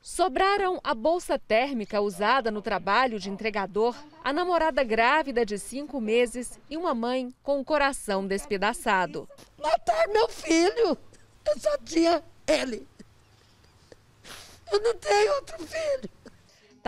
Sobraram a bolsa térmica usada no trabalho de entregador, a namorada grávida de cinco meses e uma mãe com o coração despedaçado. Matar meu filho! Eu só tinha ele. Eu não tenho outro filho.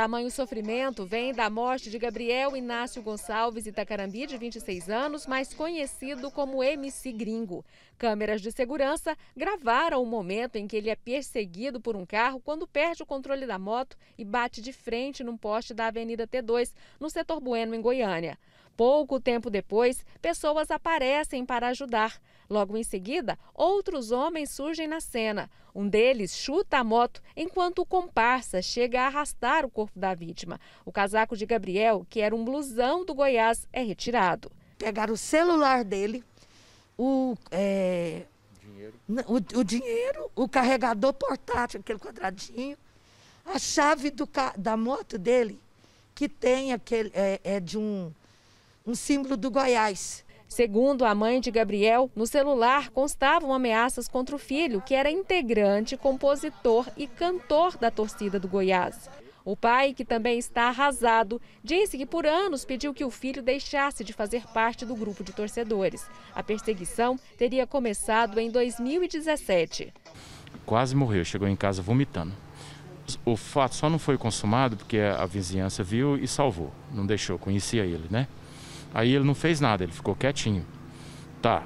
Tamanho sofrimento vem da morte de Gabriel Inácio Gonçalves Itacarambi, de 26 anos, mais conhecido como MC Gringo. Câmeras de segurança gravaram o momento em que ele é perseguido por um carro quando perde o controle da moto e bate de frente num poste da Avenida T2, no setor Bueno, em Goiânia. Pouco tempo depois, pessoas aparecem para ajudar. Logo em seguida, outros homens surgem na cena. Um deles chuta a moto enquanto o comparsa chega a arrastar o corpo da vítima. O casaco de Gabriel, que era um blusão do Goiás, é retirado. Pegaram o celular dele, o, é, dinheiro. O, o, dinheiro, o carregador portátil, aquele quadradinho, a chave do, da moto dele, que tem aquele. é, é de um um símbolo do Goiás. Segundo a mãe de Gabriel, no celular constavam ameaças contra o filho, que era integrante, compositor e cantor da torcida do Goiás. O pai, que também está arrasado, disse que por anos pediu que o filho deixasse de fazer parte do grupo de torcedores. A perseguição teria começado em 2017. Quase morreu, chegou em casa vomitando. O fato só não foi consumado porque a vizinhança viu e salvou, não deixou, conhecia ele, né? Aí ele não fez nada, ele ficou quietinho. Tá.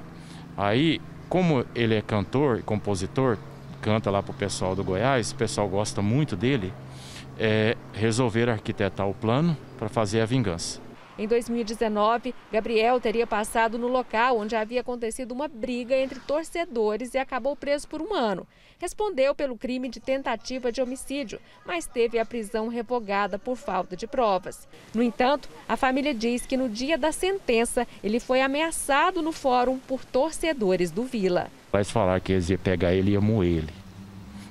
Aí, como ele é cantor e compositor, canta lá pro pessoal do Goiás, o pessoal gosta muito dele, é, resolver arquitetar o plano para fazer a vingança. Em 2019, Gabriel teria passado no local onde havia acontecido uma briga entre torcedores e acabou preso por um ano. Respondeu pelo crime de tentativa de homicídio, mas teve a prisão revogada por falta de provas. No entanto, a família diz que no dia da sentença ele foi ameaçado no fórum por torcedores do Vila. Eles falaram que eles iam pegar ele e iam moer ele.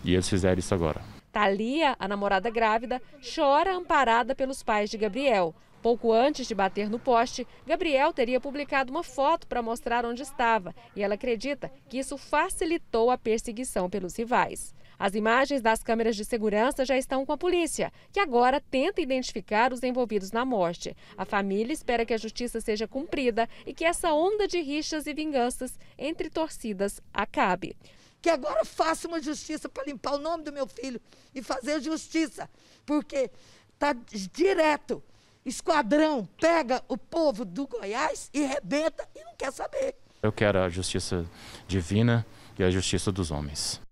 E eles fizeram isso agora. Thalia, a namorada grávida, chora amparada pelos pais de Gabriel. Pouco antes de bater no poste, Gabriel teria publicado uma foto para mostrar onde estava e ela acredita que isso facilitou a perseguição pelos rivais. As imagens das câmeras de segurança já estão com a polícia, que agora tenta identificar os envolvidos na morte. A família espera que a justiça seja cumprida e que essa onda de rixas e vinganças entre torcidas acabe. Que agora faça uma justiça para limpar o nome do meu filho e fazer justiça, porque está direto esquadrão pega o povo do Goiás e rebenta e não quer saber. Eu quero a justiça divina e a justiça dos homens.